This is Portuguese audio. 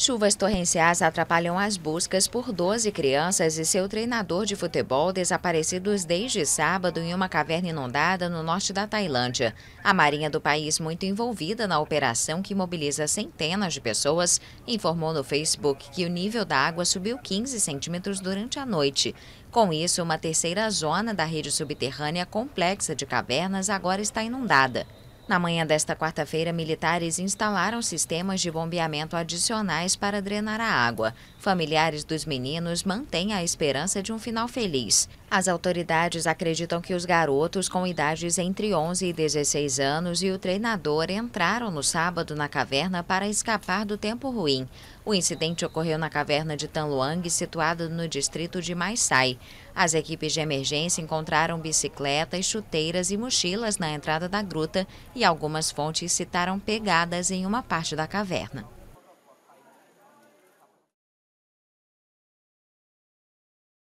Chuvas torrenciais atrapalham as buscas por 12 crianças e seu treinador de futebol desaparecidos desde sábado em uma caverna inundada no norte da Tailândia. A Marinha do país, muito envolvida na operação que mobiliza centenas de pessoas, informou no Facebook que o nível da água subiu 15 centímetros durante a noite. Com isso, uma terceira zona da rede subterrânea complexa de cavernas agora está inundada. Na manhã desta quarta-feira, militares instalaram sistemas de bombeamento adicionais para drenar a água. Familiares dos meninos mantêm a esperança de um final feliz. As autoridades acreditam que os garotos com idades entre 11 e 16 anos e o treinador entraram no sábado na caverna para escapar do tempo ruim. O incidente ocorreu na caverna de Tanluang, situada no distrito de Maisai. As equipes de emergência encontraram bicicletas, chuteiras e mochilas na entrada da gruta e algumas fontes citaram pegadas em uma parte da caverna.